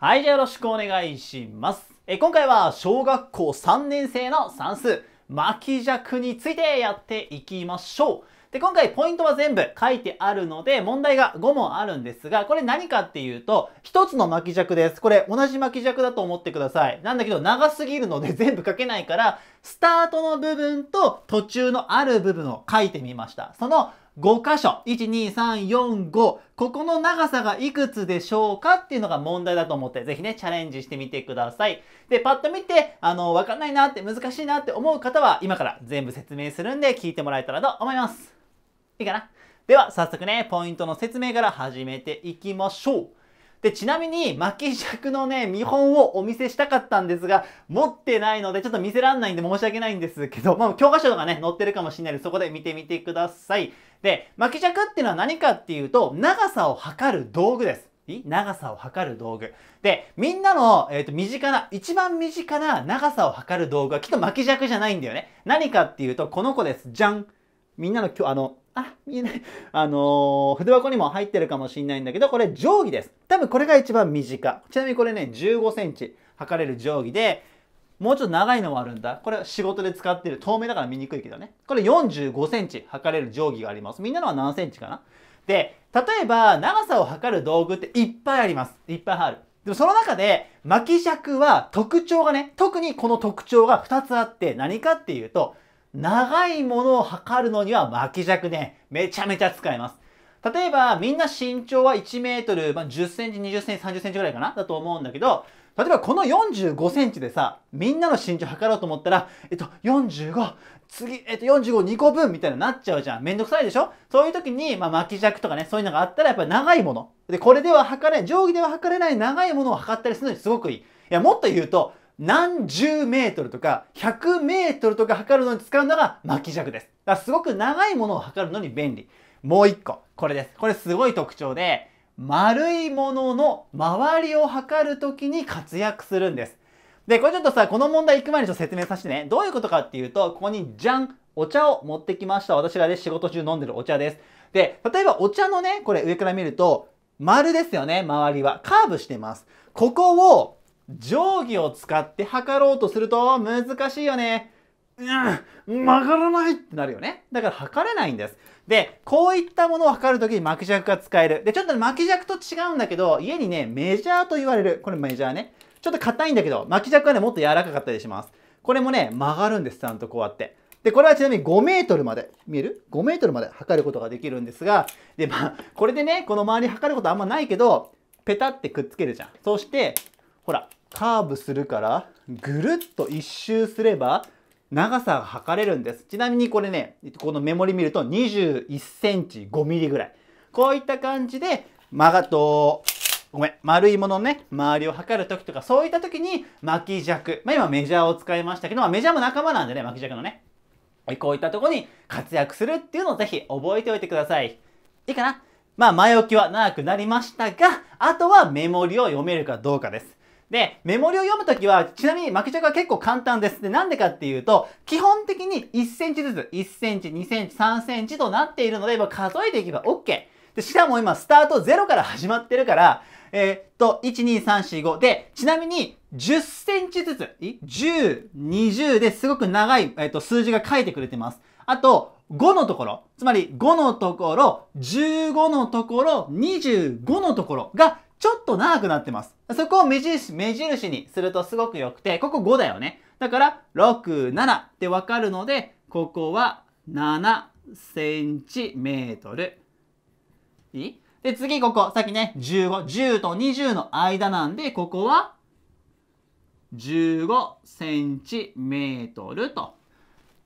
はい、じゃあよろしくお願いします。え今回は小学校3年生の算数、巻き尺についてやっていきましょう。で、今回ポイントは全部書いてあるので、問題が5問あるんですが、これ何かっていうと、1つの巻き尺です。これ同じ巻き尺だと思ってください。なんだけど長すぎるので全部書けないから、スタートの部分と途中のある部分を書いてみました。その5箇所、12345、ここの長さがいくつでしょうかっていうのが問題だと思って、ぜひね、チャレンジしてみてください。で、パッと見て、あの、わかんないなって、難しいなって思う方は、今から全部説明するんで、聞いてもらえたらと思います。いいかなでは、早速ね、ポイントの説明から始めていきましょう。で、ちなみに、巻き尺のね、見本をお見せしたかったんですが、持ってないので、ちょっと見せらんないんで申し訳ないんですけど、まあ、教科書とかね、載ってるかもしれないので、そこで見てみてください。で、巻き尺っていうのは何かっていうと、長さを測る道具です。長さを測る道具。で、みんなの、えっ、ー、と、身近な、一番身近な長さを測る道具はきっと巻き尺じゃないんだよね。何かっていうと、この子です。じゃん。みんなの、あの、あ、見えない。あのー、筆箱にも入ってるかもしんないんだけど、これ定規です。多分これが一番身近。ちなみにこれね、15センチ測れる定規で、もうちょっと長いのもあるんだ。これ仕事で使ってる。透明だから見にくいけどね。これ45センチ測れる定規があります。みんなのは何センチかなで、例えば長さを測る道具っていっぱいあります。いっぱいある。でもその中で巻き尺は特徴がね、特にこの特徴が2つあって何かっていうと、長いものを測るのには巻き尺ね、めちゃめちゃ使えます。例えば、みんな身長は1メートル、まあ、10センチ、20センチ、30センチぐらいかなだと思うんだけど、例えばこの45センチでさ、みんなの身長測ろうと思ったら、えっと、45、次、えっと、45、2個分みたいになっちゃうじゃん。めんどくさいでしょそういう時に、まあ、巻き尺とかね、そういうのがあったら、やっぱり長いもの。で、これでは測れ、定規では測れない長いものを測ったりするのにすごくいい。いや、もっと言うと、何十メートルとか100メートルとか測るのに使うのが巻尺です。だからすごく長いものを測るのに便利。もう一個、これです。これすごい特徴で、丸いものの周りを測るときに活躍するんです。で、これちょっとさ、この問題行く前にちょっと説明させてね。どういうことかっていうと、ここにじゃんお茶を持ってきました。私がね、仕事中飲んでるお茶です。で、例えばお茶のね、これ上から見ると、丸ですよね、周りは。カーブしてます。ここを定規を使って測ろうとすると難しいよね。うん、曲がらないってなるよね。だから測れないんです。で、こういったものを測るときに巻き尺が使える。で、ちょっと巻き尺と違うんだけど、家にね、メジャーと言われる。これメジャーね。ちょっと硬いんだけど、巻き尺はね、もっと柔らかかったりします。これもね、曲がるんです、ちゃんとこうやって。で、これはちなみに5メートルまで、見える ?5 メートルまで測ることができるんですが、で、まあ、これでね、この周り測ることあんまないけど、ペタってくっつけるじゃん。そして、ほら、カーブするからぐるっと一周すれば長さが測れるんです。ちなみにこれね、このメモリ見ると21センチ5ミリぐらい。こういった感じで、曲がと、ごめん、丸いものね、周りを測るときとか、そういったときに巻き尺。まあ今メジャーを使いましたけど、まあメジャーも仲間なんでね、巻き尺のね。こういったとこに活躍するっていうのをぜひ覚えておいてください。いいかなまあ前置きは長くなりましたが、あとはメモリを読めるかどうかです。で、メモリを読むときは、ちなみに巻き尺はが結構簡単です。で、なんでかっていうと、基本的に1センチずつ、1センチ、2センチ、3センチとなっているので、数えていけば OK。で、しかも今、スタート0から始まってるから、えー、っと、1、2、3、4、5。で、ちなみに、10センチずつ、10、20ですごく長い、えー、っと、数字が書いてくれてます。あと、5のところ、つまり5のところ、15のところ、25のところがちょっと長くなってます。そこを目印、目印にするとすごく良くて、ここ5だよね。だから、6、7ってわかるので、ここは7センチメートル。いいで、次ここ、さっきね、15、10と20の間なんで、ここは15センチメートルと。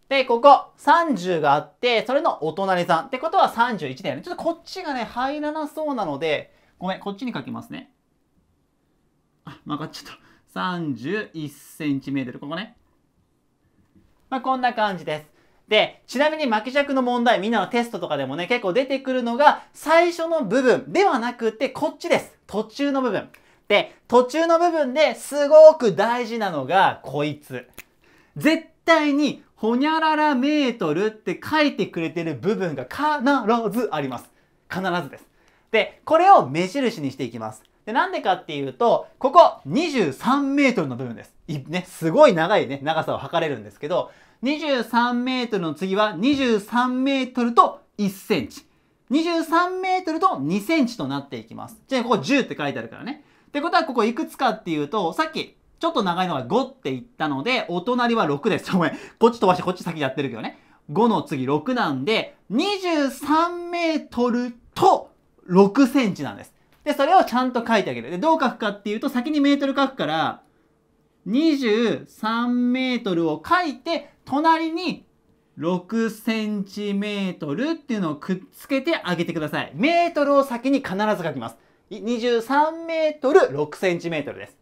で、ここ30があって、それのお隣さんってことは31だよね。ちょっとこっちがね、入らなそうなので、ごめん、こっちに書きますね。あ、曲がっちゃった。31cm。ここね。まあ、こんな感じです。で、ちなみに巻き尺の問題、みんなのテストとかでもね、結構出てくるのが、最初の部分ではなくて、こっちです。途中の部分。で、途中の部分ですごく大事なのが、こいつ。絶対に、ほにゃららメートルって書いてくれてる部分が必ずあります。必ずです。で、これを目印にしていきます。で、なんでかっていうと、ここ23メートルの部分です。ね、すごい長いね、長さを測れるんですけど、23メートルの次は23メートルと1センチ。23メートルと2センチとなっていきます。じゃあ、ここ10って書いてあるからね。ってことは、ここいくつかっていうと、さっき、ちょっと長いのが5って言ったので、お隣は6です。ごめん。こっち飛ばして、こっち先やってるけどね。5の次6なんで、23メートルと6センチなんです。で、それをちゃんと書いてあげる。で、どう書くかっていうと、先にメートル書くから、23メートルを書いて、隣に6センチメートルっていうのをくっつけてあげてください。メートルを先に必ず書きます。23メートル6センチメートルです。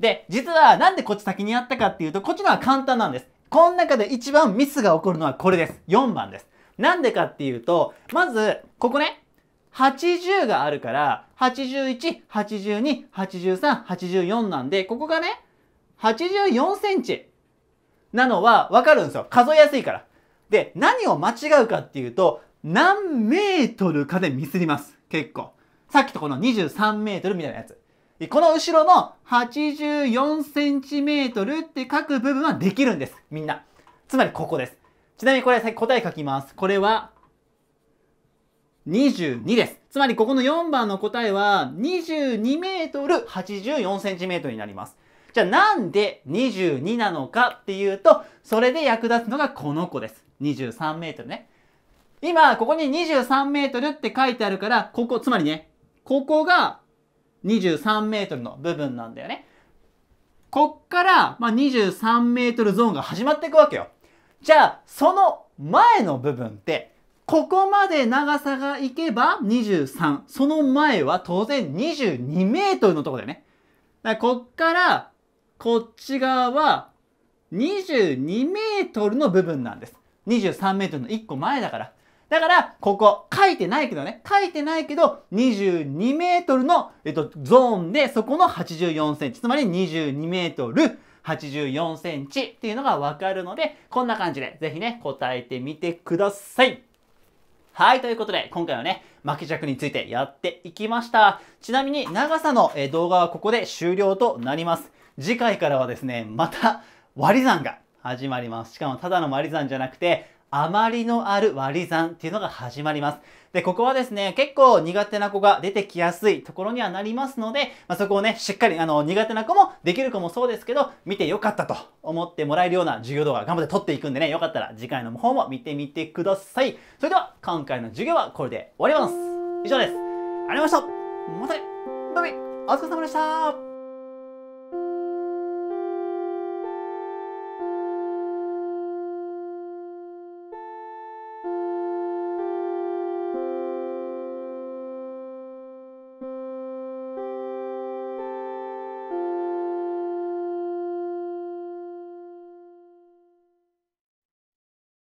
で、実はなんでこっち先にやったかっていうと、こっちのは簡単なんです。この中で一番ミスが起こるのはこれです。4番です。なんでかっていうと、まず、ここね、80があるから、81、82、83、84なんで、ここがね、84センチなのはわかるんですよ。数えやすいから。で、何を間違うかっていうと、何メートルかでミスります。結構。さっきとこの23メートルみたいなやつ。この後ろの84センチメートルって書く部分はできるんです。みんな。つまりここです。ちなみにこれ答え書きます。これは22です。つまりここの4番の答えは22メートル84センチメートルになります。じゃあなんで22なのかっていうと、それで役立つのがこの子です。23メートルね。今、ここに23メートルって書いてあるから、ここ、つまりね、ここが23メートルの部分なんだよね。こっから、まあ、23メートルゾーンが始まっていくわけよ。じゃあ、その前の部分って、ここまで長さがいけば23。その前は当然22メートルのとこだよね。だからこっからこっち側は22メートルの部分なんです。23メートルの1個前だから。だから、ここ、書いてないけどね、書いてないけど、22メートルの、えっと、ゾーンで、そこの84センチ、つまり22メートル84センチっていうのがわかるので、こんな感じで、ぜひね、答えてみてください。はい、ということで、今回はね、巻き尺についてやっていきました。ちなみに、長さの動画はここで終了となります。次回からはですね、また割り算が始まります。しかもただの割り算じゃなくて、余りのある割り算っていうのが始まります。で、ここはですね、結構苦手な子が出てきやすいところにはなりますので、まあ、そこをね、しっかり、あの、苦手な子もできる子もそうですけど、見てよかったと思ってもらえるような授業動画頑張って撮っていくんでね、よかったら次回の方も見てみてください。それでは、今回の授業はこれで終わります。以上です。ありがとうございました。またね、バイバイ。お疲れ様でした。